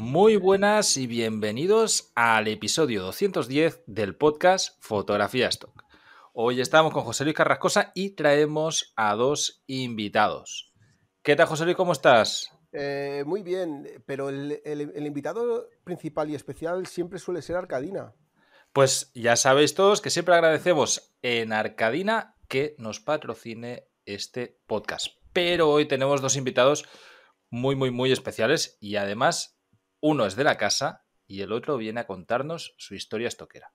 Muy buenas y bienvenidos al episodio 210 del podcast Fotografía Stock. Hoy estamos con José Luis Carrascosa y traemos a dos invitados. ¿Qué tal, José Luis? ¿Cómo estás? Eh, muy bien, pero el, el invitado principal y especial siempre suele ser Arcadina. Pues ya sabéis todos que siempre agradecemos en Arcadina que nos patrocine este podcast. Pero hoy tenemos dos invitados muy, muy, muy especiales y además uno es de la casa y el otro viene a contarnos su historia estoquera.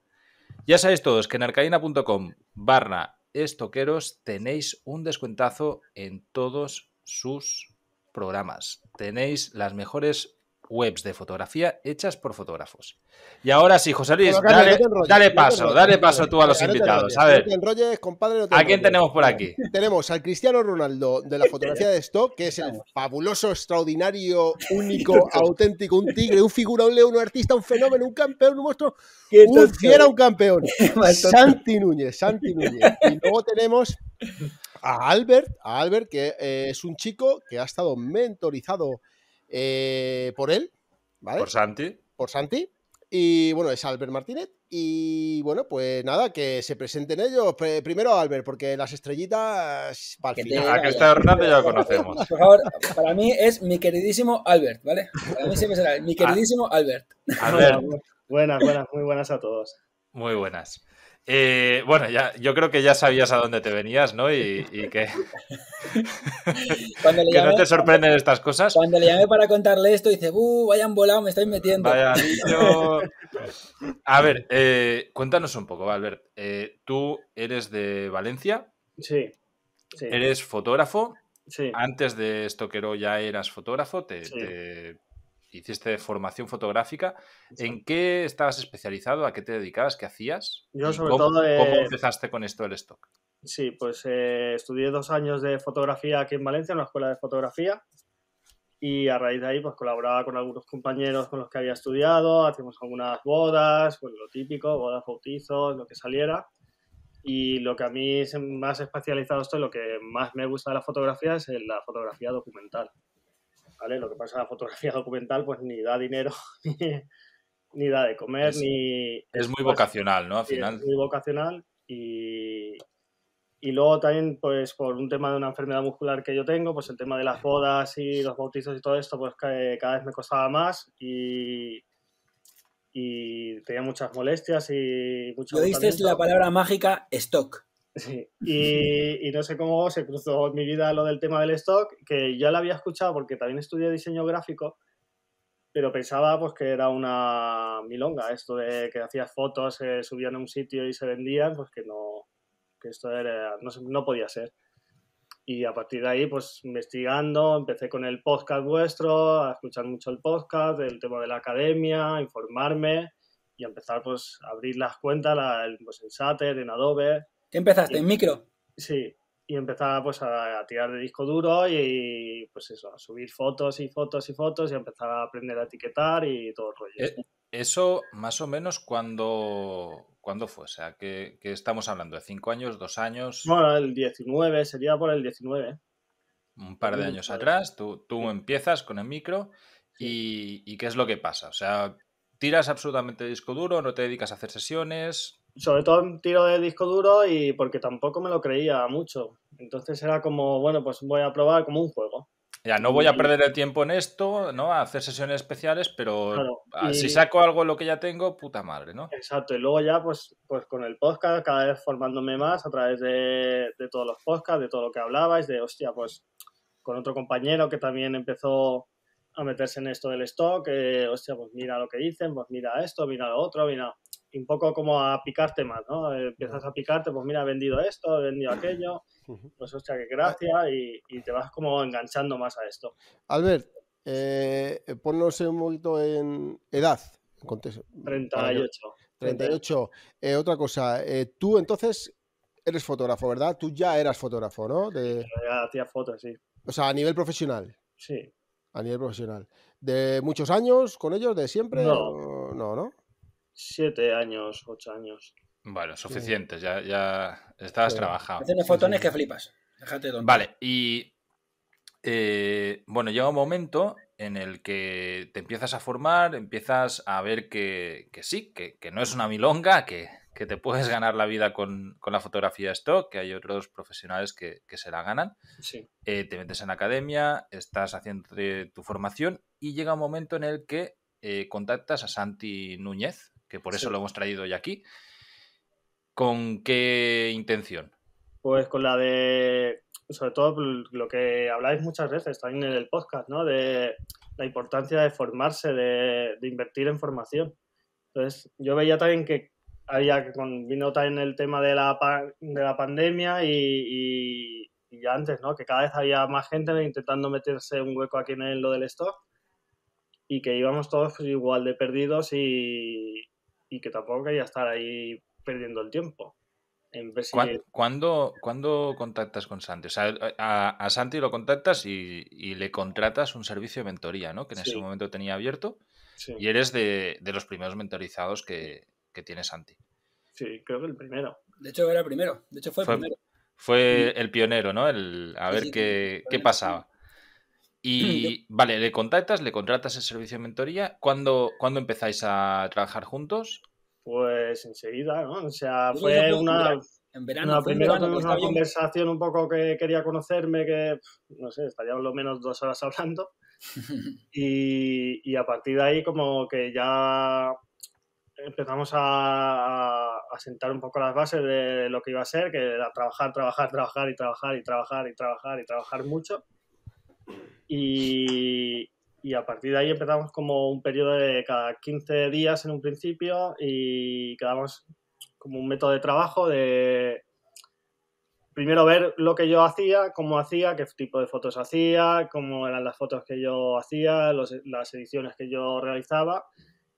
Ya sabéis todos que en arcaína.com barra estoqueros tenéis un descuentazo en todos sus programas. Tenéis las mejores webs de fotografía hechas por fotógrafos. Y ahora sí, José Luis, dale, paso, dale paso tú a los invitados. a ver, compadre, ¿a quién tenemos por aquí? Tenemos al Cristiano Ronaldo de la fotografía de stock, que es el fabuloso, extraordinario, único, auténtico, un tigre, un figura, un león, un artista, un fenómeno, un campeón, un monstruo, un fiera, un campeón. Santi Núñez, Santi Núñez. Y luego tenemos a Albert, Albert que eh, es un chico que ha estado mentorizado eh, por él, Por Santi. Por Santi. Y bueno, es Albert Martínez. Y bueno, pues nada, que se presenten ellos. Primero Albert, porque las estrellitas para que ya conocemos. Por para mí es mi queridísimo Albert, ¿vale? Para mí siempre será mi queridísimo ah. Albert. Albert. buenas, buenas, muy buenas a todos. Muy buenas. Eh, bueno, ya, yo creo que ya sabías a dónde te venías, ¿no? Y, que, no te sorprenden estas cosas. Cuando le llamé para contarle esto, dice, ¡uh! Vayan volado, me estoy metiendo. Vaya, A ver, eh, cuéntanos un poco, Albert. Eh, tú eres de Valencia. Sí, Eres fotógrafo. Sí. Antes de esto, que ya eras fotógrafo. te hiciste formación fotográfica. ¿En qué estabas especializado? ¿A qué te dedicabas? ¿Qué hacías? Yo sobre todo... Eh, ¿Cómo empezaste con esto del stock? Sí, pues eh, estudié dos años de fotografía aquí en Valencia, en una escuela de fotografía. Y a raíz de ahí, pues colaboraba con algunos compañeros con los que había estudiado, hacíamos algunas bodas, pues, lo típico, bodas, bautizos, lo que saliera. Y lo que a mí más especializado estoy, lo que más me gusta de la fotografía es la fotografía documental. Lo que pasa es que la fotografía documental pues ni da dinero, ni, da de comer, es, ni... Es, muy pues, vocacional, ¿no? Al final. Es muy vocacional y, luego también, pues por un tema de una enfermedad muscular que yo tengo, pues el tema de las bodas y los bautizos y todo esto, pues eh, cada vez me costaba más y, tenía muchas molestias y Lo dices la palabra mágica stock. y, no sé cómo se cruzó mi vida lo del tema del stock, que yo la había escuchado porque también estudié diseño gráfico, pero pensaba pues que era una milonga, esto de que hacías fotos, se subían a un sitio y se vendían, pues que no, que esto no, podía ser. Y a partir de ahí, pues investigando, empecé con el podcast vuestro, a escuchar mucho el podcast, el tema de la academia, informarme y empezar pues a abrir las cuentas la, pues, en Sater, en Adobe, Empezaste en micro. Sí, y empezaba pues a, tirar de disco duro y, pues eso, a subir fotos y fotos y fotos y empezar a aprender a etiquetar y todo el rollo. Eh, eso más o menos cuando, ¿Cuándo fue? O sea, ¿qué, estamos hablando? ¿De cinco años, dos años? Bueno, el 19, sería por el 19. Un par de años atrás, tú, empiezas con el micro y, ¿qué es lo que pasa? O sea, tiras absolutamente disco duro, no te dedicas a hacer sesiones sobre todo un tiro de disco duro y porque tampoco me lo creía mucho. Entonces era como, bueno, pues voy a probar como un juego. Ya, no voy a perder el tiempo en esto, ¿no? A hacer sesiones especiales, pero si saco algo de lo que ya tengo, puta madre, ¿no? Exacto, y luego ya, pues, pues con el podcast, cada vez formándome más a través de, todos los podcasts, de todo lo que hablabais, de hostia, pues con otro compañero que también empezó a meterse en esto del stock, eh, hostia, pues mira lo que dicen, pues mira esto, mira lo otro, mira un poco como a picarte más, ¿no? Eh, empiezas a picarte, pues mira, he vendido esto, he vendido aquello, pues hostia, qué gracia, y, te vas como enganchando más a esto. Albert, eh, ponnos un poquito en edad. Contesto, 38. 38. otra cosa, eh, tú entonces eres fotógrafo, ¿verdad? Tú ya eras fotógrafo, ¿no? De... Ya hacía fotos, sí. O sea, a nivel profesional. Sí. A nivel profesional. ¿De muchos años con ellos? ¿De siempre? No, no. ¿no? Siete años, ocho años. Bueno, suficientes, ya, ya estabas trabajando trabajado. fotones que flipas. Déjate donde. Vale, y eh, bueno, llega un momento en el que te empiezas a formar, empiezas a ver que, sí, que, no es una milonga, que, te puedes ganar la vida con, la fotografía stock, que hay otros profesionales que, se la ganan. Sí. Eh, te metes en la academia, estás haciendo tu formación y llega un momento en el que eh, contactas a Santi Núñez, por eso lo hemos traído hoy aquí. ¿Con qué intención? Pues con la de, sobre todo lo que habláis muchas veces también en el podcast, ¿no? De la importancia de formarse, de, invertir en formación. Entonces, yo veía también que había, vino también el tema de la, de la pandemia y, ya antes, ¿no? Que cada vez había más gente intentando meterse un hueco aquí en lo del stock y que íbamos todos pues, igual de perdidos y, y que tampoco quería estar ahí perdiendo el tiempo. En ¿Cuándo, contactas con Santi? O sea, a, Santi lo contactas y, le contratas un servicio de mentoría, ¿no? Que en ese momento tenía abierto. Y eres de, los primeros mentorizados que, que, tiene Santi. Sí, creo que el primero. De hecho, era el primero. De hecho, fue, el primero. Fue el pionero, ¿no? El, a ver qué, qué pasaba. Y vale, le contactas, le contratas el servicio de mentoría. ¿Cuándo, empezáis a trabajar juntos? Pues enseguida, ¿no? O sea, fue una. En una conversación un poco que quería conocerme, que no sé, estaríamos lo menos dos horas hablando. y, a partir de ahí, como que ya empezamos a, a, sentar un poco las bases de lo que iba a ser, que era trabajar, trabajar, trabajar y trabajar y trabajar y trabajar y trabajar mucho. Y, y a partir de ahí empezamos como un periodo de cada 15 días en un principio y quedamos como un método de trabajo de primero ver lo que yo hacía, cómo hacía, qué tipo de fotos hacía, cómo eran las fotos que yo hacía, las ediciones que yo realizaba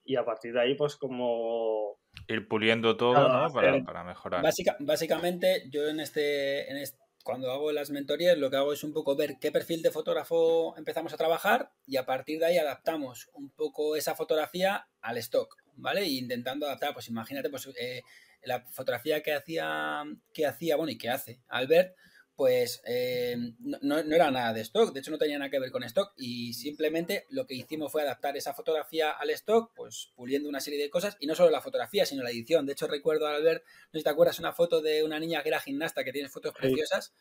y a partir de ahí pues como... Ir puliendo todo, Para, para mejorar. básicamente yo en este, en este cuando hago las mentorías, lo que hago es un poco ver qué perfil de fotógrafo empezamos a trabajar y a partir de ahí adaptamos un poco esa fotografía al stock, ¿vale? E intentando adaptar, pues imagínate, pues eh, la fotografía que hacía, que hacía, bueno, y que hace Albert, pues eh, no, no, era nada de stock, de hecho no tenía nada que ver con stock y simplemente lo que hicimos fue adaptar esa fotografía al stock, pues puliendo una serie de cosas y no solo la fotografía, sino la edición. De hecho recuerdo, ver no sé si te acuerdas, una foto de una niña que era gimnasta que tiene fotos preciosas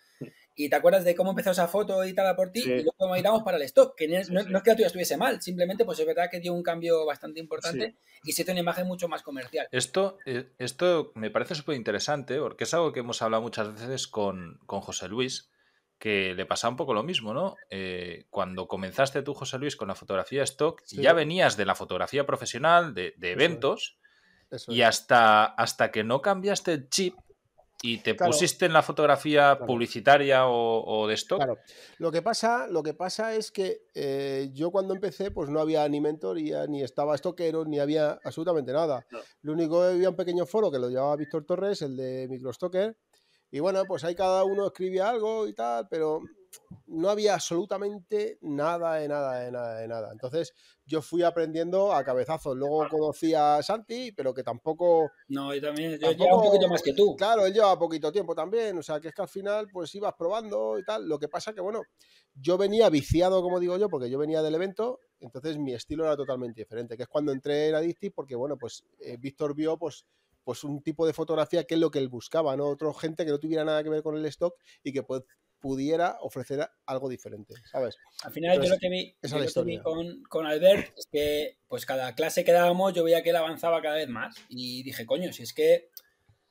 y te acuerdas de cómo empezó esa foto editada por ti y luego editamos para el stock, que no es, que la tuya estuviese mal, simplemente pues es verdad que dio un cambio bastante importante y se hizo una imagen mucho más comercial. Esto, eh, esto me parece súper interesante porque es algo que hemos hablado muchas veces con, José Luis, que le pasa un poco lo mismo, ¿no? Eh, cuando comenzaste tú, José Luis, con la fotografía stock, ya venías de la fotografía profesional, de, eventos, y hasta, hasta que no cambiaste el chip, ¿Y te pusiste en la fotografía publicitaria o, de esto Claro. Lo que pasa, lo que pasa es que eh, yo cuando empecé, pues no había ni mentoría, ni estaba estoquero, ni había absolutamente nada. Lo único que había un pequeño foro que lo llevaba Víctor Torres, el de Microstocker. Y bueno, pues ahí cada uno escribía algo y tal, pero no había absolutamente nada de nada de nada de nada. Entonces yo fui aprendiendo a cabezazos. Luego conocí a Santi, pero que tampoco. No, yo también. Yo llevo un poquito más que tú. Claro, él llevaba poquito tiempo también. O sea, que es que al final pues ibas probando y tal. Lo que pasa que, bueno, yo venía viciado, como digo yo, porque yo venía del evento. Entonces mi estilo era totalmente diferente. Que es cuando entré en Adicti, porque, bueno, pues eh, Víctor vio, pues pues un tipo de fotografía que es lo que él buscaba, ¿no? Otra gente que no tuviera nada que ver con el stock y que pues pudiera ofrecer algo diferente, ¿sabes? Al final yo lo que vi, con, Albert es que pues cada clase que dábamos yo veía que él avanzaba cada vez más y dije, coño, si es que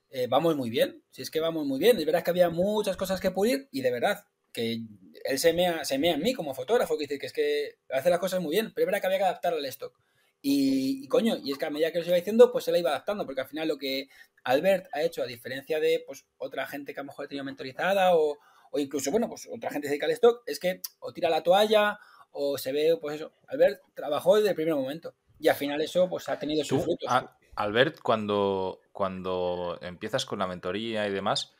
eh, vamos muy bien, si es que vamos muy bien, es verdad que había muchas cosas que pulir y de verdad que él se mea, se mea en mí como fotógrafo, que dice que es que hace las cosas muy bien, pero es verdad que había que adaptar al stock. Y, coño, y es que a medida que lo iba diciendo, pues se la iba adaptando, porque al final lo que Albert ha hecho, a diferencia de pues, otra gente que a lo mejor he tenido mentorizada o, o incluso, bueno, pues otra gente se dedica al stock, es que o tira la toalla o se ve, pues eso, Albert trabajó desde el primer momento y al final eso pues ha tenido su frutos. Ah, Albert, cuando, cuando empiezas con la mentoría y demás,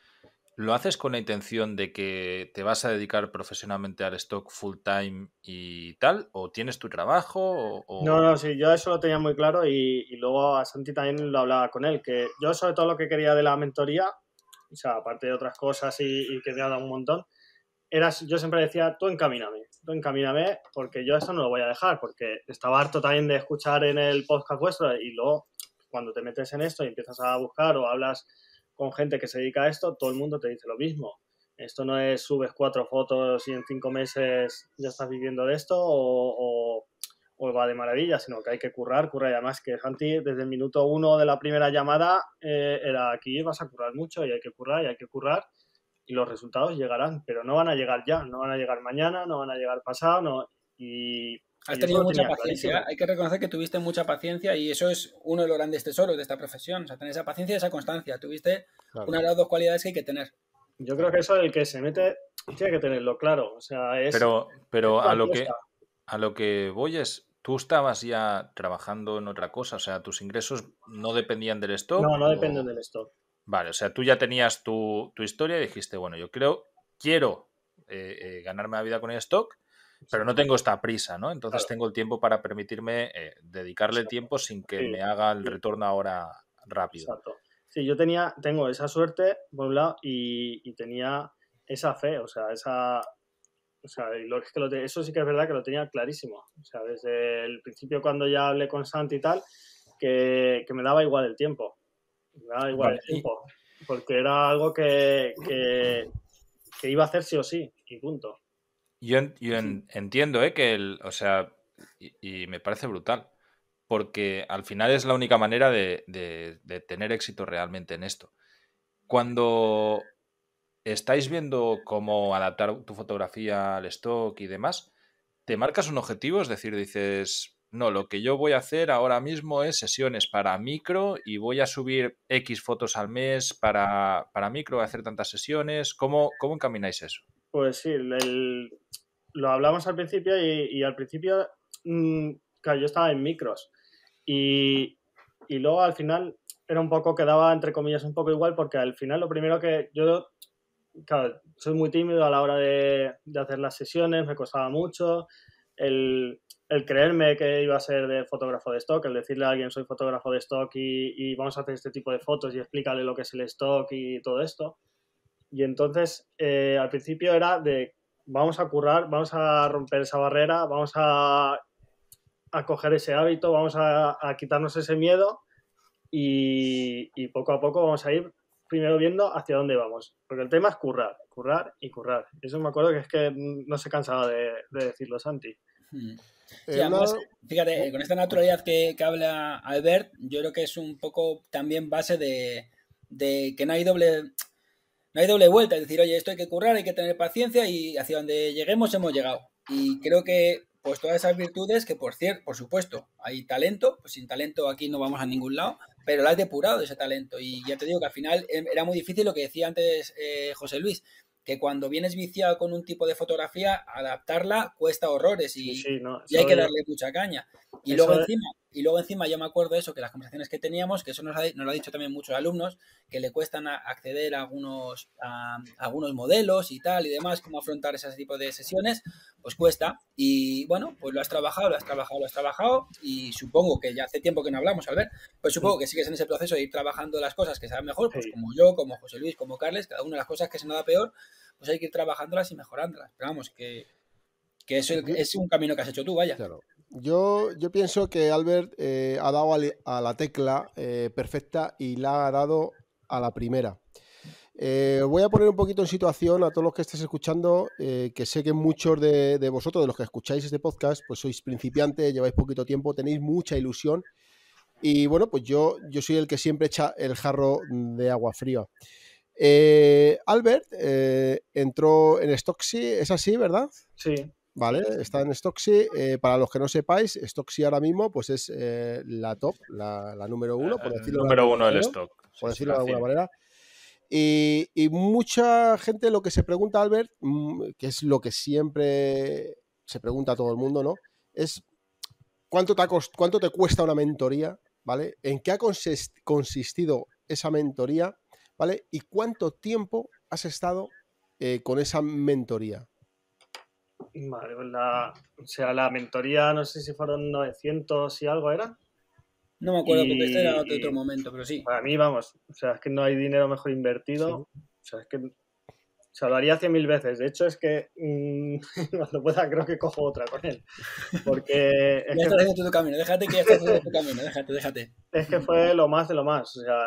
¿lo haces con la intención de que te vas a dedicar profesionalmente al stock full time y tal? ¿O tienes tu trabajo? no, no, sí, yo eso lo tenía muy claro y, y luego a Santi también lo hablaba con él, que yo sobre todo lo que quería de la mentoría o sea, aparte de otras cosas y, que te ha dado un montón, eras, yo siempre decía, tú encamíname, tú encamíname, porque yo esto no lo voy a dejar, porque estaba harto también de escuchar en el podcast vuestro y luego cuando te metes en esto y empiezas a buscar o hablas con gente que se dedica a esto, todo el mundo te dice lo mismo. Esto no es subes cuatro fotos y en cinco meses ya estás viviendo de esto o o va de maravilla, sino que hay que currar, currar. Y además que Santi, desde el minuto uno de la primera llamada, eh, era aquí vas a currar mucho y hay que currar y hay que currar. Y los resultados llegarán, pero no van a llegar ya, no van a llegar mañana, no van a llegar pasado. No, y, Has tenido mucha paciencia, hay que reconocer que tuviste mucha paciencia y eso es uno de los grandes tesoros de esta profesión. O sea, tener esa paciencia y esa constancia. Tuviste una de las dos cualidades que hay que tener. Yo creo que eso el que se mete tiene que tenerlo claro. O sea, es, pero pero a lo que a lo que voy es, tú estabas ya trabajando en otra cosa, o sea, tus ingresos no dependían del stock. No, no dependen del stock. Vale, o sea, tú ya tenías tu, historia y dijiste, bueno, yo creo, quiero eh, eh, ganarme la vida con el stock, pero no tengo esta prisa, ¿no? Entonces tengo el tiempo para permitirme eh, dedicarle tiempo sin que me haga el retorno ahora rápido. Exacto. Sí, yo tenía, tengo esa suerte, por un lado, y, y tenía esa fe, o sea, esa, o sea, y lo, es que eso sí que es verdad que lo tenía clarísimo. O sea, desde el principio cuando ya hablé con Santi y tal, que, me daba igual el tiempo. Me daba igual el tiempo. Porque era algo que, iba a hacer sí o sí, y punto. Yo, entiendo, ¿eh? Que el, o sea, y, me parece brutal. Porque al final es la única manera de tener éxito realmente en esto. Cuando ¿Estáis viendo cómo adaptar tu fotografía al stock y demás? ¿Te marcas un objetivo? Es decir, dices, no, lo que yo voy a hacer ahora mismo es sesiones para micro y voy a subir X fotos al mes para, micro, a hacer tantas sesiones. ¿Cómo, cómo encamináis eso? Pues sí, lo hablamos al principio y, al principio, mm, yo estaba en micros y, y luego al final era un poco, quedaba entre comillas un poco igual porque al final lo primero que yo claro, soy muy tímido a la hora de, hacer las sesiones, me costaba mucho. El, creerme que iba a ser de fotógrafo de stock, el decirle a alguien soy fotógrafo de stock y, y, vamos a hacer este tipo de fotos y explícale lo que es el stock y todo esto. Y entonces eh, al principio era de vamos a currar, vamos a romper esa barrera, vamos a, a coger ese hábito, vamos a, quitarnos ese miedo y, poco a poco vamos a ir primero viendo hacia dónde vamos, porque el tema es currar, currar y currar. Eso me acuerdo que es que no se cansaba de, decirlo Santi. Hmm. Eh, además, fíjate, con esta naturalidad que, habla Albert, yo creo que es un poco también base de, de, que no hay doble no hay doble vuelta, es decir, oye, esto hay que currar, hay que tener paciencia y hacia donde lleguemos hemos llegado. Y creo que pues todas esas virtudes que, por cierto, por supuesto, hay talento, pues sin talento aquí no vamos a ningún lado, pero la has depurado ese talento. Y ya te digo que al final em, era muy difícil lo que decía antes eh, José Luis, que cuando vienes viciado con un tipo de fotografía, adaptarla cuesta horrores y, hay que darle mucha caña. Y luego encima, y luego encima yo me acuerdo eso, que las conversaciones que teníamos, que eso nos, nos lo han dicho también muchos alumnos, que le cuestan acceder a algunos, a, algunos modelos y tal y demás, cómo afrontar ese tipo de sesiones, pues cuesta. Y bueno, pues lo has trabajado, lo has trabajado, lo has trabajado y supongo que ya hace tiempo que no hablamos, Albert, pues supongo que sigues en ese proceso de ir trabajando las cosas que se dan mejor, pues como yo, como José Luis, como Carles, cada una de las cosas que se nos da peor, pues hay que ir trabajándolas y mejorándolas. Pero vamos, que, que eso es un camino que has hecho tú, vaya. Claro. Yo, pienso que Albert eh, ha dado a, la tecla eh, perfecta y la ha dado a la primera. Eh, voy a poner un poquito en situación a todos los que estéis escuchando, que sé que muchos de, vosotros, de los que escucháis este podcast, pues sois principiantes, lleváis poquito tiempo, tenéis mucha ilusión. Y bueno, pues yo, yo soy el que siempre echa el jarro de agua fría. Albert entró en Stoxy, ¿es así, verdad? Sí. ¿vale? Está en Stoxy. Eh, para los que no sepáis, Stoxy ahora mismo pues es eh, la top, la, número uno, por eh, decirlo, número de, uno stock, por decirlo de alguna manera. Y, mucha gente lo que se pregunta, Albert, mm, que es lo que siempre se pregunta a todo el mundo, ¿no? Es cuánto te, cuánto te cuesta una mentoría, ¿vale? ¿En qué ha consistido esa mentoría, ¿vale? ¿Y cuánto tiempo has estado con esa mentoría? Vale, pues la, o sea, la mentoría, no sé si fueron 900 y algo, ¿era? No me acuerdo, porque este era otro, otro momento, pero sí. Para mí, vamos, o sea, es que no hay dinero mejor invertido. O sea, es que se lo haría cien veces. De hecho, es que mm, cuando pueda creo que cojo otra con él. Porque... Es ya estás tu camino, déjate que ya estás tu camino, déjate, déjate. Es que fue lo más de lo más. O sea,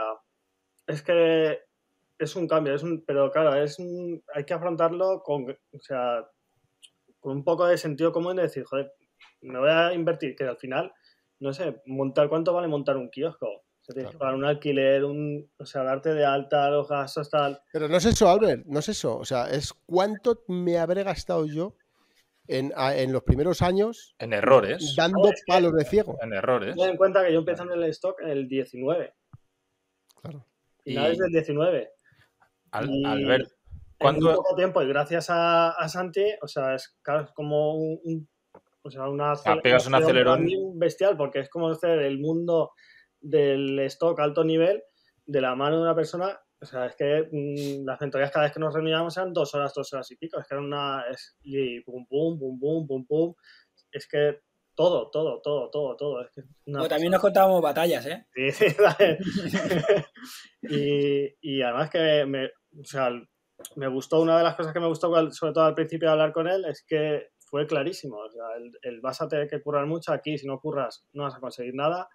es que es un cambio, es un, pero claro, es hay que afrontarlo con... O sea, con un poco de sentido común de decir, joder, me voy a invertir, que al final, no sé, montar cuánto vale montar un kiosco. Se un alquiler, un, o sea, darte de alta, los gastos, tal. Pero no es eso, Albert, no es eso. O sea, es cuánto me habré gastado yo en, los primeros años. En errores. Dando palos de ciego. En errores. Ten en cuenta que yo empiezo en el stock el 19. Claro. y... del 19. Al, Albert, poco tiempo y gracias a, Santi, o sea, es como un, o sea, una, pegas un acelerón bestial porque es como hacer el mundo del stock alto nivel de la mano de una persona. O sea, es que mm, las mentorías cada vez que nos reuníamos eran dos horas, dos horas y pico. Es que era una. Es, y pum, pum, pum, pum, pum, Es que todo, todo, todo, todo, todo. Es también nos contábamos batallas, ¿eh? Sí, sí, y, y además que o sea, me gustó, una de las cosas que me gustó, sobre todo al principio de hablar con él, es que fue clarísimo. O sea, el, vas a tener que currar mucho aquí, si no curras no vas a conseguir nada.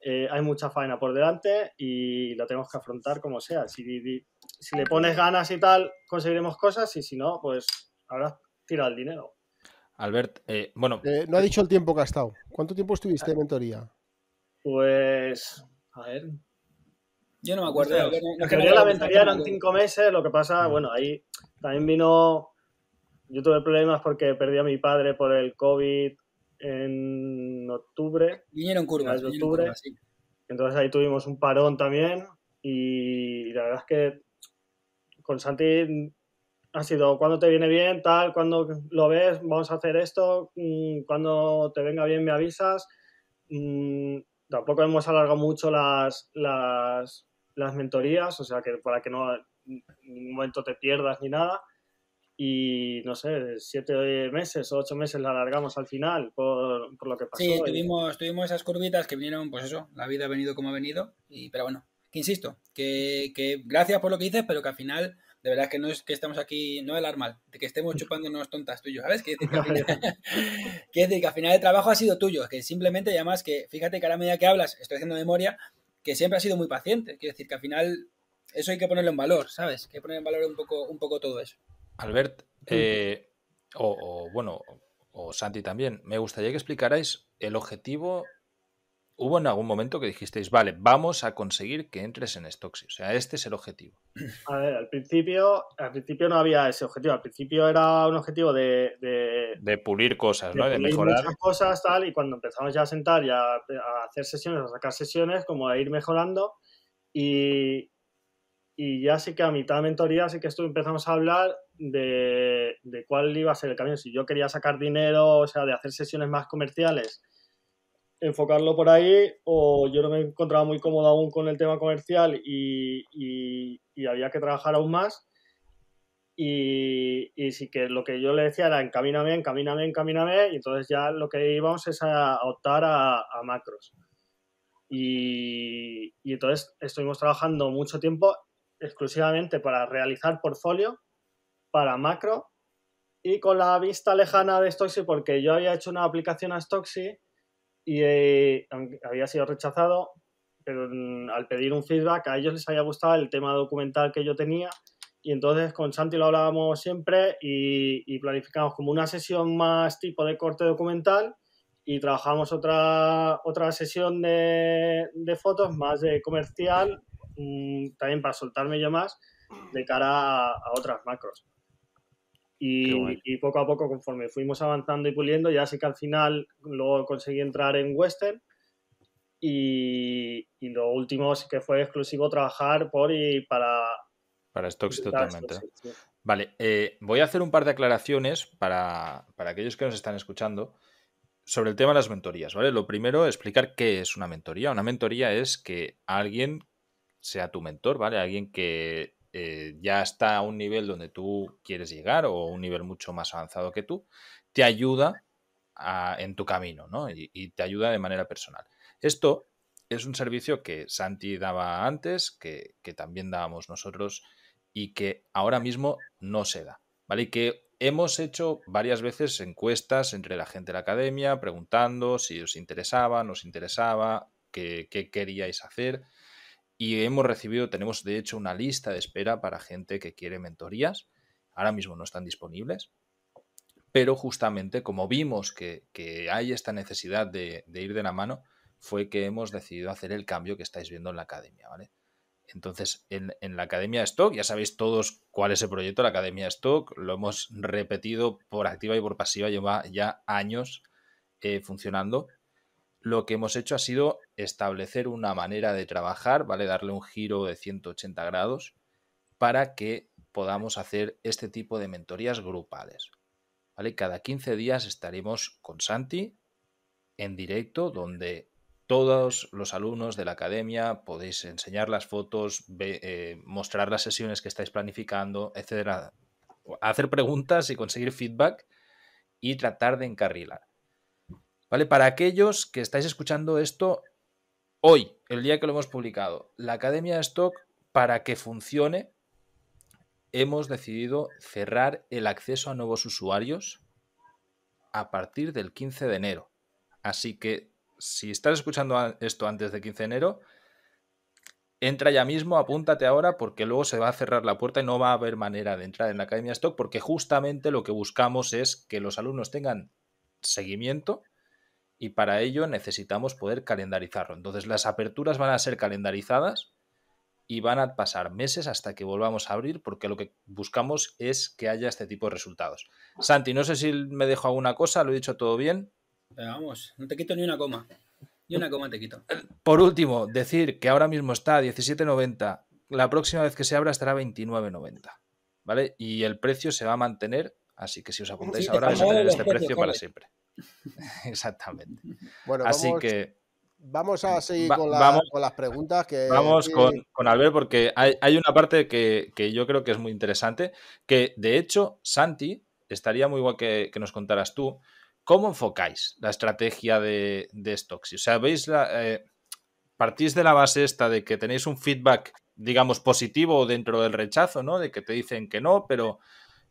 Eh, hay mucha faena por delante y lo tenemos que afrontar como sea. Si, le pones ganas y tal, conseguiremos cosas y si no, pues ahora tira el dinero. Albert, eh, bueno. Eh, no ha dicho el tiempo que estado, ¿Cuánto tiempo estuviste en mentoría? Pues, a ver, yo no me acuerdo. lo que, eran cinco meses, lo que pasa, mm. bueno, ahí también vino. Yo tuve problemas porque perdí a mi padre por el COVID en octubre. Vinieron curvas, en octubre. Entonces ahí tuvimos un parón también. Y la verdad es que con Santi ha sido cuando te viene bien, tal, cuando lo ves, vamos a hacer esto, mm, cuando te venga bien me avisas. Mm, tampoco hemos alargado mucho las, las las mentorías, o sea, que para que no en ningún momento te pierdas ni nada. Y no sé, siete meses o ocho meses la alargamos al final por, por lo que pasó. Sí, tuvimos, tuvimos esas curvitas que vinieron, pues eso, la vida ha venido como ha venido, y, pero bueno, que insisto, que, que gracias por lo que dices, pero que al final de verdad que no es que estamos aquí, no el mal, de que estemos chupándonos tontas tuyos, ¿sabes? Quiere decir, que que al final el trabajo ha sido tuyo, que simplemente, y además que fíjate que a la medida que hablas, estoy haciendo memoria, que siempre ha sido muy paciente. Quiero decir que al final eso hay que ponerlo en valor, ¿sabes? Hay que poner en valor un poco, un poco todo eso. Albert, eh, o, bueno, o Santi también, me gustaría que explicarais el objetivo ¿Hubo en algún momento que dijisteis, vale, vamos a conseguir que entres en Stoxy? O sea, este es el objetivo. A ver, al principio, al principio no había ese objetivo. Al principio era un objetivo de. De, pulir cosas, de ¿no? de mejorar. Muchas cosas, tal. Y cuando empezamos ya a sentar y a, hacer sesiones, a sacar sesiones, como a ir mejorando. Y, y ya sé que a mitad de mentoría sí que esto empezamos a hablar de, de, cuál iba a ser el camino. Si yo quería sacar dinero, o sea, de hacer sesiones más comerciales enfocarlo por ahí o yo no me encontraba muy cómodo aún con el tema comercial y, había que trabajar aún más. Y, sí que lo que yo le decía era encamíname, encamíname, encamíname y entonces ya lo que íbamos es a, optar a, macros. Y, y entonces estuvimos trabajando mucho tiempo exclusivamente para realizar portfolio, para macro y con la vista lejana de Stoxy porque yo había hecho una aplicación a Stoxy y eh, había sido rechazado, pero al pedir un feedback a ellos les había gustado el tema documental que yo tenía y entonces con Santi lo hablábamos siempre y, planificamos como una sesión más tipo de corte documental y trabajamos otra, otra sesión de, fotos más de comercial, mm, también para soltarme yo más, de cara a otras macros. Y, poco a poco, conforme fuimos avanzando y puliendo, ya sé que al final luego conseguí entrar en Western. Y, lo último sí que fue exclusivo trabajar por y para. Para Stocks totalmente. Vale, eh, voy a hacer un par de aclaraciones para, para aquellos que nos están escuchando sobre el tema de las mentorías, ¿vale? Lo primero, explicar qué es una mentoría. Una mentoría es que alguien sea tu mentor, ¿vale? Alguien que eh, ya está a un nivel donde tú quieres llegar o un nivel mucho más avanzado que tú, te ayuda en tu camino y, te ayuda de manera personal. Esto es un servicio que Santi daba antes, que, también dábamos nosotros y que ahora mismo no se da, ¿vale? Y que hemos hecho varias veces encuestas entre la gente de la academia preguntando si os interesaba, nos interesaba, qué queríais hacer y hemos recibido, tenemos de hecho una lista de espera para gente que quiere mentorías. Ahora mismo no están disponibles, pero justamente como vimos que, hay esta necesidad de, ir de la mano, fue que hemos decidido hacer el cambio que estáis viendo en la academia, ¿vale? Entonces, en, la Academia Stock, ya sabéis todos cuál es el proyecto, la Academia Stock, lo hemos repetido por activa y por pasiva, lleva ya años eh, funcionando lo que hemos hecho ha sido establecer una manera de trabajar, ¿vale? Darle un giro de 180 grados para que podamos hacer este tipo de mentorías grupales. ¿Vale? Cada 15 días estaremos con Santi en directo donde todos los alumnos de la academia podéis enseñar las fotos, eh, mostrar las sesiones que estáis planificando, etcétera, hacer preguntas y conseguir feedback y tratar de encarrilar. ¿Vale? Para aquellos que estáis escuchando esto hoy, el día que lo hemos publicado, la Academia de Stock, para que funcione, hemos decidido cerrar el acceso a nuevos usuarios a partir del 15 de enero. Así que si estás escuchando esto antes del 15 de enero, entra ya mismo, apúntate ahora porque luego se va a cerrar la puerta y no va a haber manera de entrar en la Academia Stock porque justamente lo que buscamos es que los alumnos tengan seguimiento y para ello necesitamos poder calendarizarlo. Entonces las aperturas van a ser calendarizadas y van a pasar meses hasta que volvamos a abrir porque lo que buscamos es que haya este tipo de resultados. Santi, no sé si me dejo alguna cosa, lo he dicho todo bien. vamos, no te quito ni una coma. Ni una coma te quito. Por último, decir que ahora mismo está a 17.90, la próxima vez que se abra estará a 29.90. ¿Vale? Y el precio se va a mantener Así que si os apuntáis ahora, vais a tener este precio para siempre. Exactamente. Bueno, Así que. Vamos a seguir con, las preguntas que. Vamos con, con Albert, porque hay, una parte que, yo creo que es muy interesante. Que de hecho, Santi, estaría muy guay que, nos contaras tú. ¿Cómo enfocáis la estrategia de, de O sea, veis la. Eh, partís de la base esta de que tenéis un feedback, digamos, positivo dentro del rechazo, ¿no? De que te dicen que no, pero,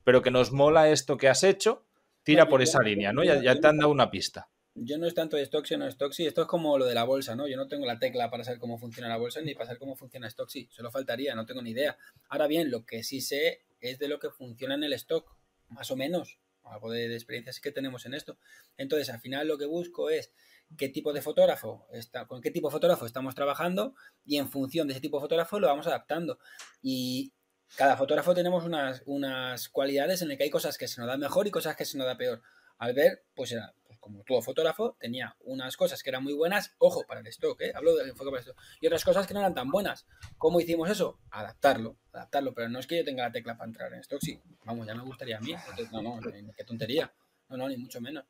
pero que nos mola esto que has hecho tira por esa línea, ¿no? Ya, te han dado una pista. Yo no es tanto de Stoxy o no Stoxy, esto es como lo de la bolsa, ¿no? Yo no tengo la tecla para saber cómo funciona la bolsa ni para saber cómo funciona Stoxy, solo faltaría, no tengo ni idea. Ahora bien, lo que sí sé es de lo que funciona en el stock, más o menos, algo de, experiencias que tenemos en esto. Entonces, al final lo que busco es qué tipo de fotógrafo está, con qué tipo de fotógrafo estamos trabajando y en función de ese tipo de fotógrafo lo vamos adaptando. Y cada fotógrafo tenemos unas, unas cualidades en las que hay cosas que se nos dan mejor y cosas que se nos da peor. Al ver, pues era, pues como tu fotógrafo, tenía unas cosas que eran muy buenas, ojo, para el stock, ¿eh? hablo del enfoque para el stock, y otras cosas que no eran tan buenas. ¿Cómo hicimos eso? Adaptarlo, adaptarlo, pero no es que yo tenga la tecla para entrar en stock, sí, vamos, ya me gustaría a mí, Entonces, no, no, qué tontería, no, no, ni mucho menos.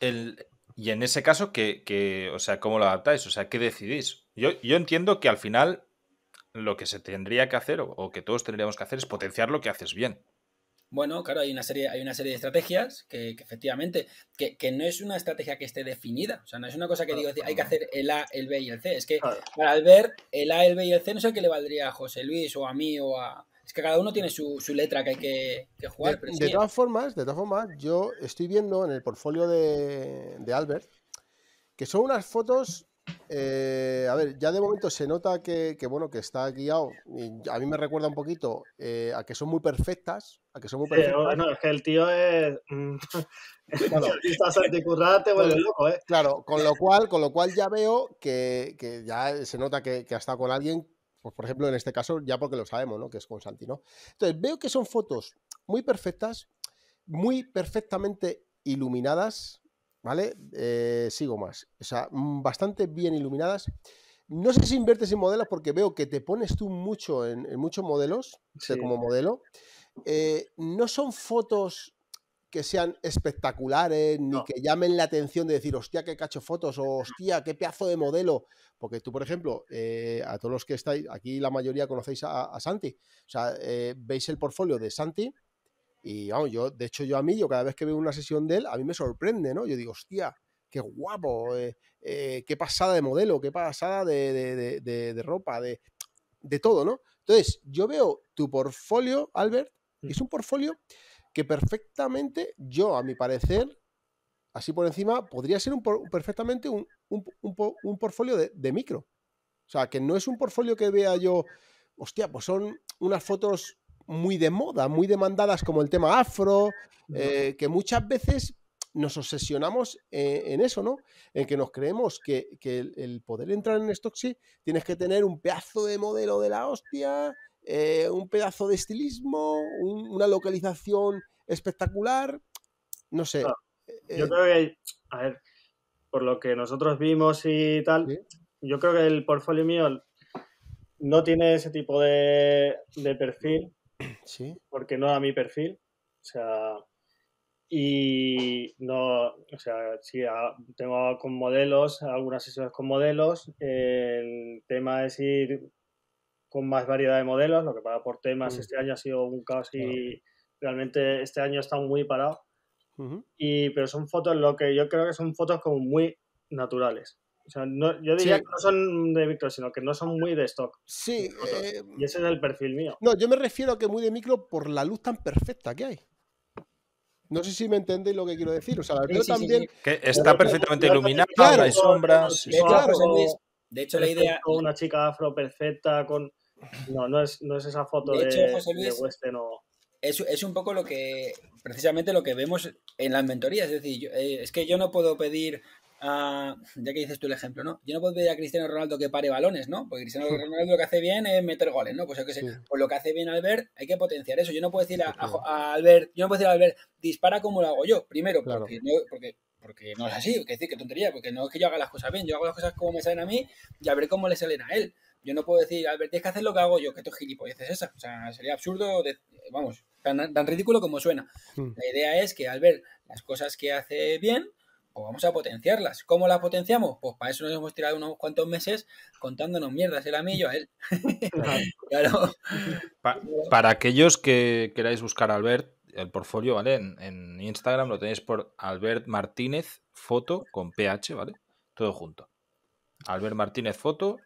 El, y en ese caso, que o sea, ¿cómo lo adaptáis? O sea, ¿qué decidís? Yo, yo entiendo que al final lo que se tendría que hacer o, que todos tendríamos que hacer es potenciar lo que haces bien. Bueno, claro, hay una serie, hay una serie de estrategias que, efectivamente, que, no es una estrategia que esté definida. O sea, no es una cosa que digo, hay que hacer el A, el B y el C. Es que para Albert, el A, el B y el C no sé qué le valdría a José Luis o a mí o a... Es que cada uno tiene su, letra que hay que, jugar. De, todas formas, de todas formas, yo estoy viendo en el portfolio de, de Albert que son unas fotos eh, a ver, ya de momento se nota que, bueno, que está guiado. a mí me recuerda un poquito eh, a que son muy perfectas. es que el tío es. Claro. Mm, te vuelve loco, ¿eh? Claro, con lo cual, con lo cual ya veo que, ya se nota que, que ha estado con alguien pues, por ejemplo en este caso, ya porque lo sabemos, ¿no? Que es con ¿no? Entonces, veo que son fotos muy perfectas, muy perfectamente iluminadas, ¿vale? Eh, sigo más. O sea, mm, bastante bien iluminadas. No sé si inviertes en modelos porque veo que te pones tú mucho en, muchos modelos, sé como modelo. Eh, no son fotos que sean espectaculares, ni que llamen la atención de decir, hostia, qué cacho fotos, o hostia, qué pedazo de modelo. Porque tú, por ejemplo, eh, a todos los que estáis, aquí la mayoría conocéis a, a Santi. O sea, veis el portfolio de Santi, y vamos, yo, de hecho, yo a mí, yo cada vez que veo una sesión de él, a mí me sorprende, ¿no? Yo digo, hostia, qué guapo, eh, eh, qué pasada de modelo, qué pasada de, de, de, ropa, de, todo, ¿no? Entonces, yo veo tu portfolio, Albert, mm. es un portfolio que perfectamente, yo a mi parecer, así por encima, podría ser un, perfectamente un, un, un, un portfolio de micro. O sea, que no es un portfolio que vea yo, hostia, pues son unas fotos muy de moda, muy demandadas como el tema afro, eh, que muchas veces nos obsesionamos eh, en, eso, ¿no? En que nos creemos que, el, poder entrar en sí, tienes que tener un pedazo de modelo de la hostia, eh, un pedazo de estilismo, una localización espectacular, no sé. yo creo que, a ver, por lo que nosotros vimos y tal, yo creo que el portfolio mío no tiene ese tipo de, de perfil porque no era mi perfil. O sea, y no, o sea, sí, tengo con modelos, algunas sesiones con modelos. El tema es ir con más variedad de modelos, lo que para por temas mm. este año ha sido un casi, y realmente este año está muy parado. y, pero son fotos, lo que yo creo que son fotos como muy naturales yo diría que no son de micro, sino que no son muy de stock. Sí. Eh, y ese es el perfil mío. No, yo me refiero a que muy de micro por la luz tan perfecta que hay. No sé si me entendéis lo que quiero decir. O sea, la también. Que está perfectamente iluminada, hay sombras. De, hecho, la idea. Una chica afro perfecta con. No, no es, esa foto de, de, es, un poco lo que. Precisamente lo que vemos en las mentorías. Es decir, eh, es que yo no puedo pedir Ah, ya que dices tú el ejemplo, ¿no? Yo no puedo pedir a Cristiano Ronaldo que pare balones, ¿no? Porque Cristiano Ronaldo lo que hace bien es meter goles, ¿no? Pues, que sé, pues lo que hace bien Albert, hay que potenciar eso. Yo no puedo decir a, Albert, yo no puedo a dispara como lo hago yo, primero, porque, no, porque, no es así, que decir, qué tontería, porque no es que yo haga las cosas bien, yo hago las cosas como me salen a mí y a ver cómo le salen a él. Yo no puedo decir, Albert, tienes que hacer lo que hago yo, que esto gilipollas es esa. O sea, sería absurdo, vamos, tan, ridículo como suena. Hmm. La idea es que Albert, las cosas que hace bien, o vamos a potenciarlas. ¿Cómo las potenciamos? Pues para eso nos hemos tirado unos cuantos meses contándonos mierdas el amillo a él. claro. para aquellos que queráis buscar a Albert, el portfolio, ¿vale? En, Instagram lo tenéis por Albert Martínez Foto con PH, ¿vale? Todo junto. Albert Martínez Foto.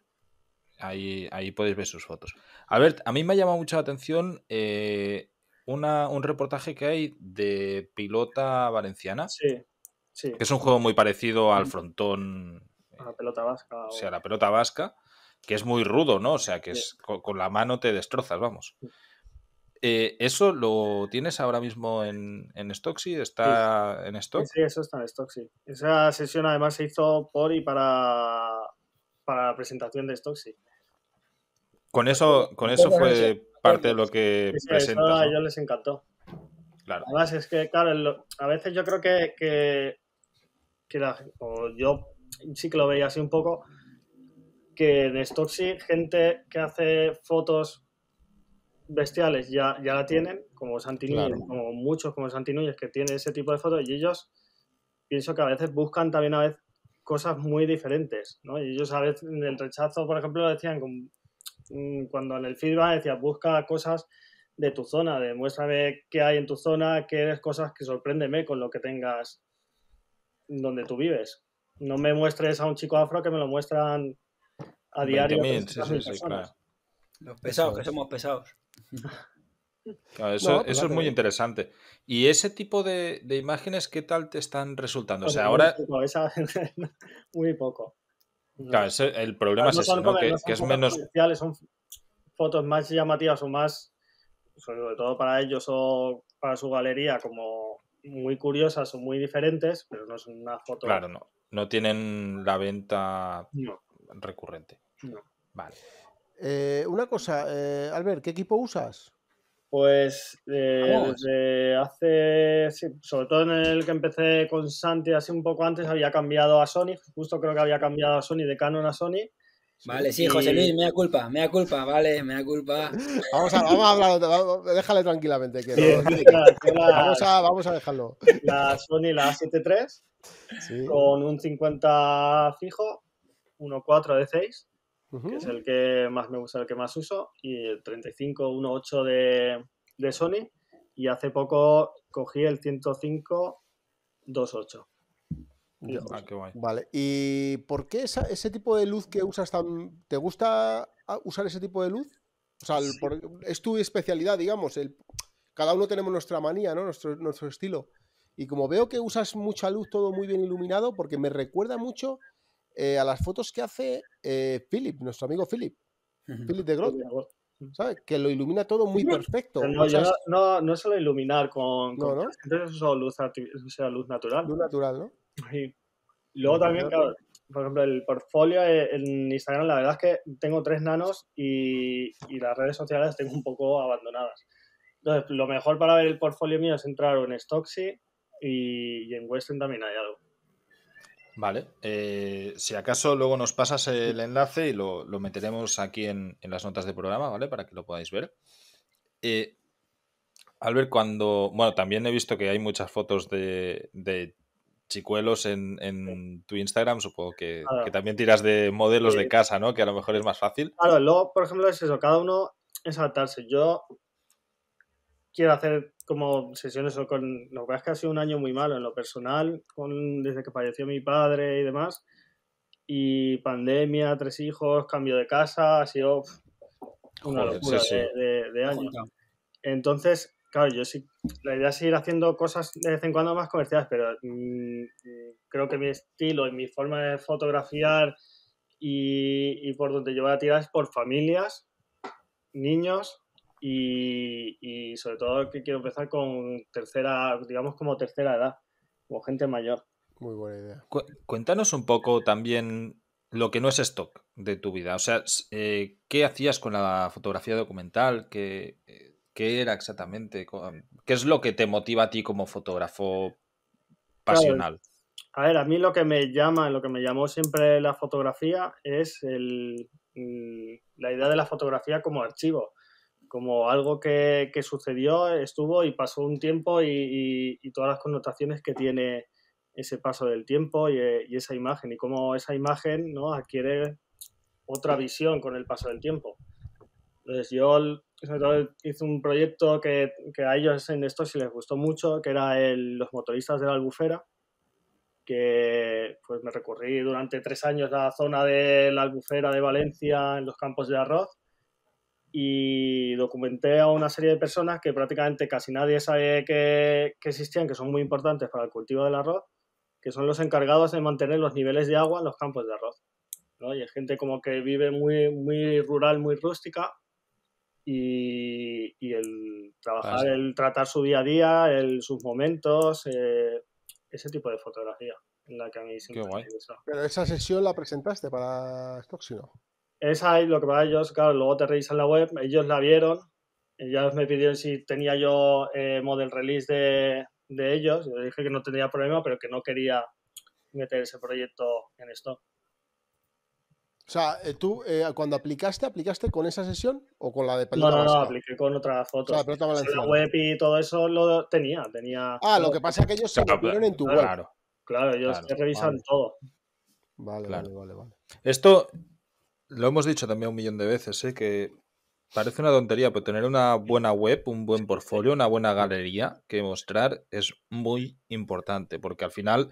Ahí, ahí podéis ver sus fotos. Albert, a mí me ha llamado mucho la atención eh, un reportaje que hay de pilota valenciana. Sí que es un juego muy parecido al frontón. A la pelota vasca. Eh, o... sea, la pelota vasca, que es muy rudo, ¿no? O sea, que es, con, la mano te destrozas, vamos. Eh, ¿Eso lo tienes ahora mismo en, en ¿Sí? ¿Está en stock? Sí, eso está en stock, Esa sesión además se hizo por y para, para la presentación de stock, Con eso, con eso fue parte de lo que sí, a ellos les encantó. Además, es que, claro, a veces yo creo que que o yo sí que lo veía así un poco, que en sí, gente que hace fotos bestiales ya, ya la tienen, como Santini como muchos como Santinuyes que tienen ese tipo de fotos, y ellos pienso que a veces buscan también a veces cosas muy diferentes, ¿no? Y ellos a veces en el rechazo, por ejemplo, decían mm, cuando en el feedback decías busca cosas de tu zona, demuéstrame qué hay en tu zona, qué eres cosas que sorpréndeme con lo que tengas donde tú vives. No me muestres a un chico afro que me lo muestran a diario. Los pesados, que somos pesados. eso, eso es muy interesante. ¿Y ese tipo de, imágenes qué tal te están resultando? O sea, pues, ahora. Muy poco. Claro, el problema ah, es Que, que es menos. Son fotos más llamativas o más, sobre todo para ellos o para su galería, como muy curiosas o muy diferentes, pero no son una foto. Claro, no. No tienen la venta recurrente. No. Vale. Eh, una cosa, eh, Albert, ¿qué equipo usas? Pues eh, desde hace, sobre todo en el que empecé con Santi, así un poco antes, había cambiado a Sony, justo creo que había cambiado a Sony de Canon a Sony Vale, sí, José Luis, me da culpa, me da culpa, vale, me da culpa. Vamos a, vamos a hablar, déjale tranquilamente. Que vamos, a, vamos, a, dejarlo. La Sony, la A73, con un 50 fijo, 1.4 de 6, que es el que más me gusta, el que más uso, y el 35, 1.8 de, de Sony, y hace poco cogí el 105, 2.8. Ah, vale. ¿Y por qué ese tipo de luz que usas tan. ¿Te gusta ah, usar ese tipo de luz? O sea, es tu especialidad, digamos. El, cada uno tenemos nuestra manía, ¿no? Nuestro, nuestro estilo. Y como veo que usas mucha luz, todo muy bien iluminado, porque me recuerda mucho eh, a las fotos que hace eh, Philip, nuestro amigo Philip. Philip de Groth. ¿sabes? Que lo ilumina todo muy perfecto. No, o no, iluminar con. no, ¿no? Entonces luz, sea, luz natural. Luz natural, ¿no? Y Luego también, claro, por ejemplo, el portfolio en Instagram, la verdad es que tengo tres nanos y, las redes sociales tengo un poco abandonadas. Entonces, lo mejor para ver el portfolio mío es entrar en Stoxy y, en Western también hay algo. Vale, eh, si acaso luego nos pasas el enlace y lo, meteremos aquí en, las notas de programa, ¿vale? Para que lo podáis ver. Eh, Albert, cuando. Bueno, también he visto que hay muchas fotos de chicuelos en, tu Instagram, supongo que, también tiras de modelos de casa, ¿no? Que a lo mejor es más fácil. Claro, luego, por ejemplo, es eso, cada uno es adaptarse. Yo quiero hacer como sesiones con... Lo que es que ha sido un año muy malo en lo personal, con, desde que falleció mi padre y demás. Y pandemia, tres hijos, cambio de casa, ha sido una locura de, de, de año. Entonces, Claro, yo sí. La idea es ir haciendo cosas de vez en cuando más comerciales, pero mm, mm, creo que mi estilo y mi forma de fotografiar y, por donde yo voy a tirar es por familias, niños y, sobre todo que quiero empezar con tercera, digamos como tercera edad, como gente mayor. Muy buena idea. cuéntanos un poco también lo que no es stock de tu vida. O sea, eh, ¿qué hacías con la fotografía documental? ¿Qué, eh, ¿Qué era exactamente? ¿Qué es lo que te motiva a ti como fotógrafo pasional? A ver, a mí lo que me llama, lo que me llamó siempre la fotografía es el, la idea de la fotografía como archivo, como algo que, sucedió, estuvo y pasó un tiempo y, todas las connotaciones que tiene ese paso del tiempo eh, y, esa imagen y cómo esa imagen ¿no? adquiere otra visión con el paso del tiempo. Entonces yo Hice hizo un proyecto que, que a ellos en esto sí les gustó mucho, que era el, los motoristas de la albufera, que pues me recorrí durante tres años la zona de la albufera de Valencia en los campos de arroz y documenté a una serie de personas que prácticamente casi nadie sabe que, que existían, que son muy importantes para el cultivo del arroz, que son los encargados de mantener los niveles de agua en los campos de arroz. Y es gente como que vive muy, muy rural, muy rústica, y, el trabajar, el tratar su día a día, el, sus momentos, eh, ese tipo de fotografía en la que a mí me Pero esa sesión la presentaste para no Esa lo que para ellos, claro, luego te revisan la web, ellos la vieron, ellos me pidieron si tenía yo eh, model release de, de ellos, yo dije que no tendría problema, pero que no quería meter ese proyecto en stock. O sea, eh, tú eh, cuando aplicaste, ¿aplicaste con esa sesión o con la de No, no, no, apliqué con otra foto. O sea, pelota La web y todo eso lo tenía, tenía. Ah, lo que pasa es que ellos se en tu web. Claro, claro ellos revisan todo. Vale, vale, vale, vale. Esto lo hemos dicho también un millón de veces, ¿eh? que parece una tontería, pero tener una buena web, un buen portfolio, una buena galería que mostrar es muy importante, porque al final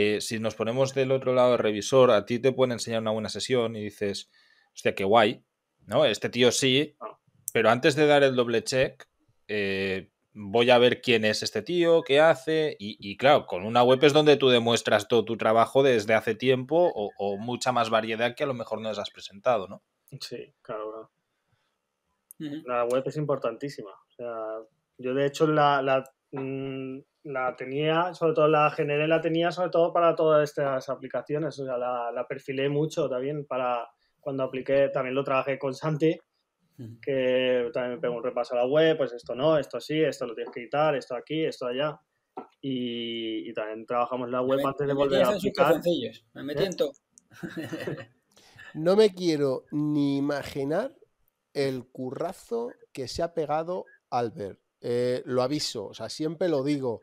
eh, si nos ponemos del otro lado del revisor, a ti te pueden enseñar una buena sesión y dices, hostia, qué guay, ¿no? Este tío sí, ah. pero antes de dar el doble check, eh, voy a ver quién es este tío, qué hace, y, claro, con una web es donde tú demuestras todo tu trabajo desde hace tiempo o, mucha más variedad que a lo mejor no les has presentado, ¿no? Sí, claro. La web es importantísima. O sea, yo de hecho la, mm, la tenía, sobre todo la generé, la tenía sobre todo para todas estas aplicaciones, o sea, la, perfilé mucho también para cuando apliqué, también lo trabajé con Santi, que también me pegó un repaso a la web, pues esto no, esto sí, esto lo tienes que quitar, esto aquí, esto allá. Y, también trabajamos la web antes de volver a aplicar. Me metí en ¿Eh? No me quiero ni imaginar el currazo que se ha pegado Albert eh, lo aviso, o sea, siempre lo digo.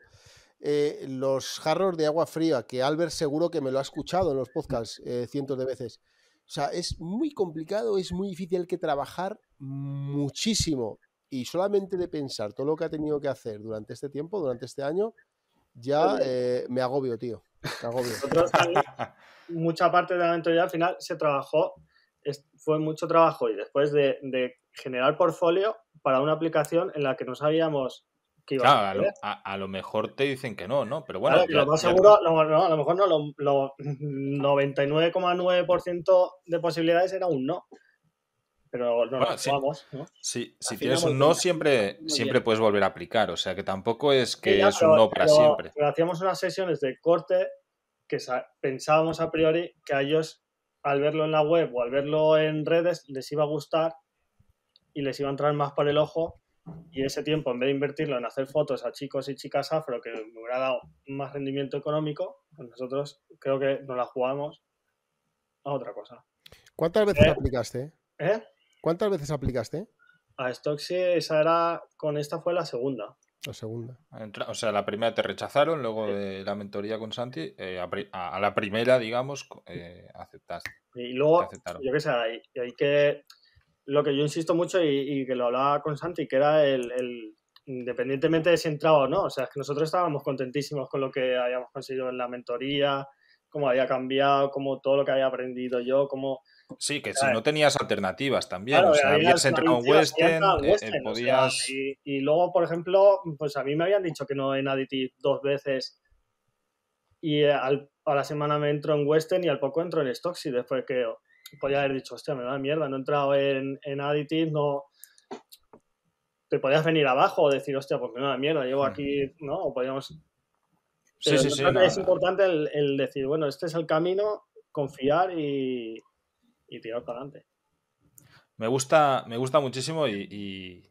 Eh, los jarros de agua fría, que Albert seguro que me lo ha escuchado en los mm. podcasts eh, cientos de veces. O sea, es muy complicado, es muy difícil que trabajar muchísimo. Y solamente de pensar todo lo que ha tenido que hacer durante este tiempo, durante este año, ya me agobio, tío. Me agobio. mucha parte de la mentoría final se trabajó, fue mucho trabajo y después de, de generar portfolio, para una aplicación en la que no sabíamos que iba a, lo, Claro, a lo, mejor te dicen que no, ¿no? Pero bueno. lo más seguro, a lo mejor no, lo, 99,9% de posibilidades era un no. Pero no, vamos, Si, tienes un no, siempre, ah, siempre puedes volver a aplicar. O sea que tampoco es que es un no para siempre. hacíamos unas sesiones de corte que pensábamos a priori que a ellos, al verlo en la web o al verlo en redes, les iba a gustar y les iba a entrar más por el ojo y ese tiempo, en vez de invertirlo en hacer fotos a chicos y chicas afro, que me hubiera dado más rendimiento económico, pues nosotros creo que nos la jugamos a otra cosa. ¿Cuántas veces ¿Eh? aplicaste? ¿Eh? ¿Cuántas veces aplicaste? A Stoxy, esa era, con esta fue la segunda. La segunda. o sea, la primera te rechazaron, luego de la mentoría con Santi, eh, a, la primera, digamos, eh, aceptaste. Y luego, yo qué sé, hay que lo que yo insisto mucho y, que lo hablaba con Santi, que era el, independientemente de si entraba o no, o sea, es que nosotros estábamos contentísimos con lo que habíamos conseguido en la mentoría, cómo había cambiado, cómo todo lo que había aprendido yo, cómo... Sí, que si no tenías alternativas también, o sea, habías entrado en Western, podías... y, luego, por ejemplo, pues a mí me habían dicho que no en Additive dos veces y a la semana me entro en Western y al poco entro en Stocks y después que podía haber dicho, hostia, me da mierda, no he entrado en, en Additive, no... Te podías venir abajo o decir, hostia, pues me da mierda, llevo hmm. aquí, ¿no? O sí, sí, sí, es importante el, decir, bueno, este es el camino, confiar y, tirar para adelante. Me gusta, me gusta muchísimo y,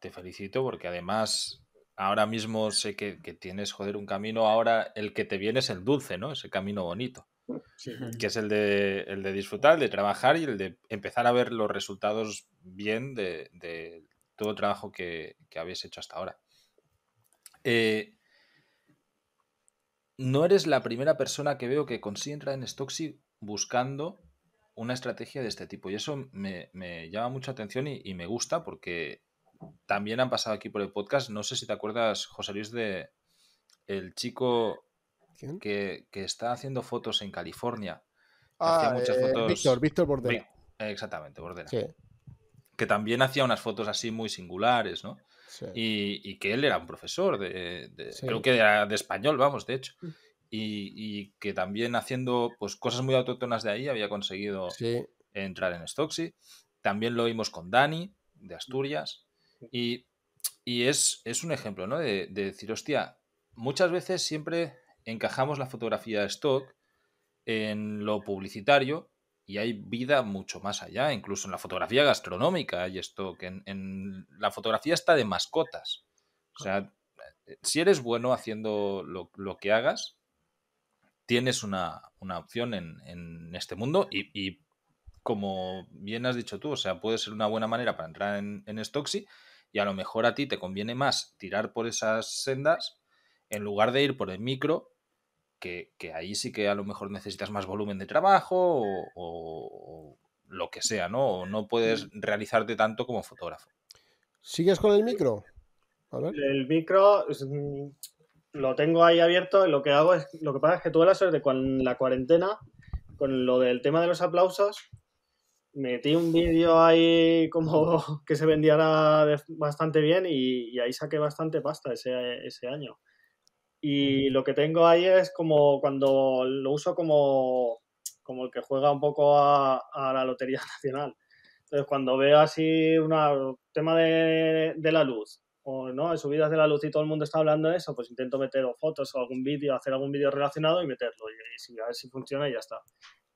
te felicito porque además ahora mismo sé que, que, tienes, joder, un camino, ahora el que te viene es el dulce, ¿no? Ese camino bonito que es el de, el de disfrutar, el de trabajar y el de empezar a ver los resultados bien de, todo el trabajo que, que, habéis hecho hasta ahora. Eh, no eres la primera persona que veo que consigue entrar en Stoxy buscando una estrategia de este tipo y eso me, llama mucha atención y, y, me gusta porque también han pasado aquí por el podcast, no sé si te acuerdas, José Luis, de el chico que, está haciendo fotos en California. Ah, muchas eh, fotos... Víctor, Víctor Bordera. Exactamente, Bordera. Que también hacía unas fotos así muy singulares, ¿no? Y, que él era un profesor, de, creo que era de español, vamos, de hecho. Mm. Y, que también haciendo pues, cosas muy autóctonas de ahí había conseguido entrar en Stoxy. También lo vimos con Dani, de Asturias. Mm. Y, es, es, un ejemplo, ¿no? de, decir, hostia, muchas veces siempre encajamos la fotografía de stock en lo publicitario y hay vida mucho más allá, incluso en la fotografía gastronómica hay stock, en, la fotografía está de mascotas. O sea, eh, si eres bueno haciendo lo, que hagas, tienes una, opción en, este mundo y, como bien has dicho tú, o sea, puede ser una buena manera para entrar en, en Stoxy y a lo mejor a ti te conviene más tirar por esas sendas en lugar de ir por el micro, que, ahí sí que a lo mejor necesitas más volumen de trabajo o, lo que sea, ¿no? O no puedes mm. realizarte tanto como fotógrafo. ¿Sigues con el micro? El micro mm, lo tengo ahí abierto. Lo que hago es, lo que pasa es que tuve la de con la cuarentena, con lo del tema de los aplausos, metí un vídeo ahí como que se vendiera bastante bien y, ahí saqué bastante pasta ese año. Y lo que tengo ahí es como cuando lo uso como, como el que juega un poco a, la Lotería Nacional. Entonces, cuando veo así un tema de, la luz, o no, de subidas de la luz y todo el mundo está hablando de eso, pues intento meter fotos o algún vídeo, hacer algún vídeo relacionado y meterlo. Y, a ver si funciona y ya está.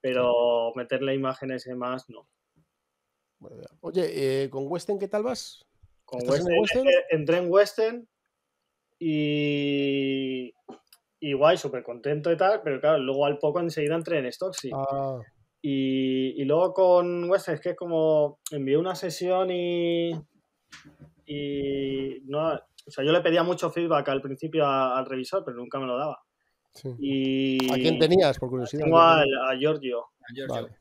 Pero meterle imágenes y más, no. Oye, eh, ¿con Western qué tal vas? Con Western? Eh, entré en Western y, igual guay, súper contento y tal, pero claro, luego al poco enseguida entré en Stoxy. Ah. Y, luego con es que es como envié una sesión y. No, o sea, yo le pedía mucho feedback al principio al revisor, pero nunca me lo daba. Y, ¿A quién tenías, por curiosidad? igual a Giorgio. A Giorgio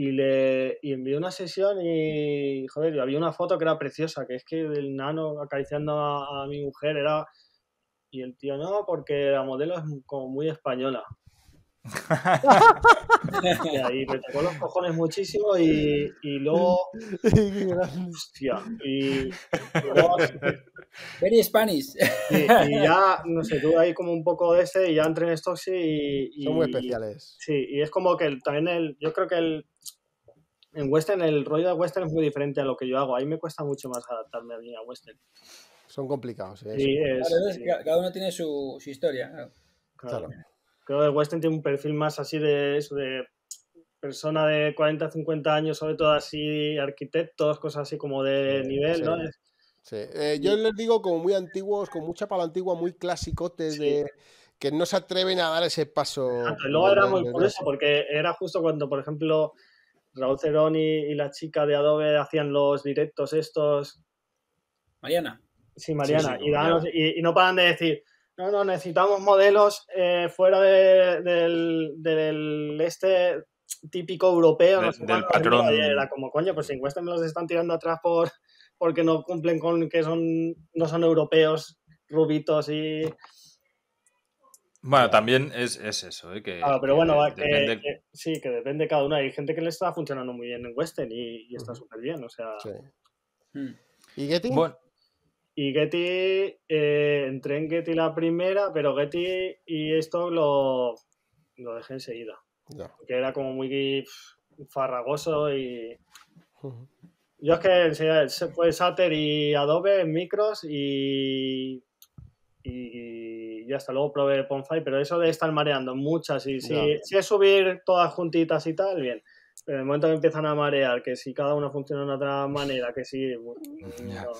y le envié una sesión y, joder, había una foto que era preciosa, que es que el nano acariciando a, mi mujer era... Y el tío, no, porque la modelo es como muy española. y ahí me tocó los cojones muchísimo y, y luego... hostia, y, y luego, Very Spanish. Y, ya, no sé, tú ahí como un poco de ese y ya entren en y, Son muy especiales. sí, y es como que también el, yo creo que el, en western, el rollo de western es muy diferente a lo que yo hago. Ahí me cuesta mucho más adaptarme a western. Son complicados, ¿eh? sí, Cada uno tiene su, historia. Claro. Creo que el western tiene un perfil más así de, eso de persona de 40, 50 años, sobre todo así, arquitectos, cosas así como de nivel, ¿no? Eh, yo les digo como muy antiguos, con mucha pala antigua, muy clásicote de que no se atreven a dar ese paso. luego era muy eso porque era justo cuando, por ejemplo, Raúl Cerón y, la chica de Adobe hacían los directos estos. Mariana. Sí, Mariana. y, no paran de decir, no, no, necesitamos modelos eh, fuera del, este típico europeo. del patrón. Era como, coño, pues si encuestas me los están tirando atrás por, porque no cumplen con que son no son europeos, rubitos y... Bueno, también es, eso, ¿eh? ah, pero bueno, sí, que depende cada uno. Hay gente que le está funcionando muy bien en Western y, está súper bien, o sea... Mm. ¿Y Getty? Y Getty, eh, entré en Getty la primera, pero Getty y esto lo, lo dejé enseguida. Ya. Porque era como muy farragoso y... Yo es que enseñé, fue Sater y Adobe en micros y, y ya hasta luego probé Ponfy, pero eso de estar mareando muchas y si, es subir todas juntitas y tal, bien. Pero en el momento que empiezan a marear, que si cada una funciona de otra manera, que si... no.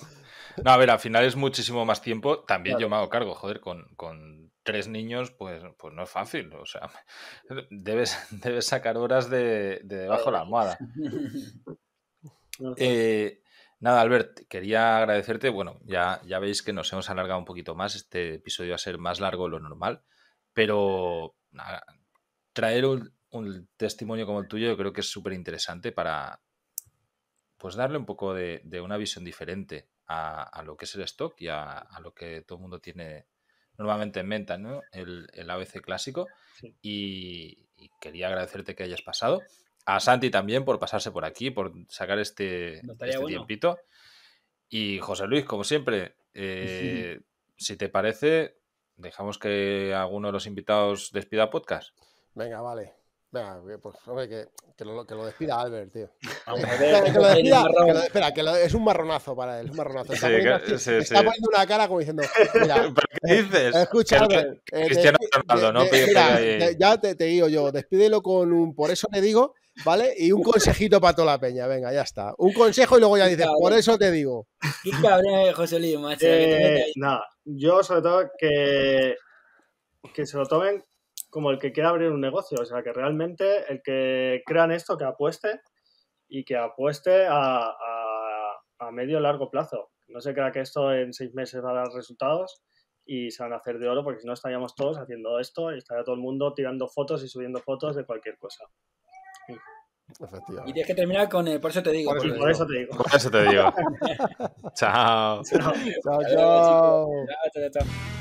a ver, al final es muchísimo más tiempo. También yo me hago cargo, joder, con, tres niños, pues, pues no es fácil. O sea, debes, debes sacar horas de, de debajo de la almohada. Eh, nada, Albert, quería agradecerte. Bueno, ya, ya veis que nos hemos alargado un poquito más. Este episodio va a ser más largo de lo normal, pero traer un, testimonio como el tuyo yo creo que es súper interesante para pues darle un poco de, una visión diferente a, lo que es el stock y a, lo que todo el mundo tiene normalmente en mente, ¿no? El, ABC clásico. y, quería agradecerte que hayas pasado. A Santi también por pasarse por aquí, por sacar este, este tiempito. Y José Luis, como siempre, eh, si te parece, dejamos que alguno de los invitados despida podcast. Venga, vale. Venga, pues hombre, que, que, lo, que lo, despida Albert, tío. espera, que es un marronazo para él, un marronazo. Está, poniendo, está, poniendo, una cara como diciendo, mira, qué eh, dices? Escucha, Albert, eh, Cristiano Ronaldo, no, Ya te, te, digo yo, despídelo con un, por eso le digo, ¿vale? Y un consejito para toda la peña, venga, ya está. Un consejo y luego ya dices, por eso te digo. Qué cabrón, eh, José eh, nada, yo sobre todo que, que se lo tomen como el que quiera abrir un negocio, o sea, que realmente el que crean esto, que apueste y que apueste a, a, a medio largo plazo. No se crea que esto en seis meses va a dar resultados y se van a hacer de oro porque si no estaríamos todos haciendo esto y estaría todo el mundo tirando fotos y subiendo fotos de cualquier cosa. Y tienes que terminar con. el por eso te digo. Por, eso, te digo. Por eso te digo. chao. Chao, chao. chao. chao, chao.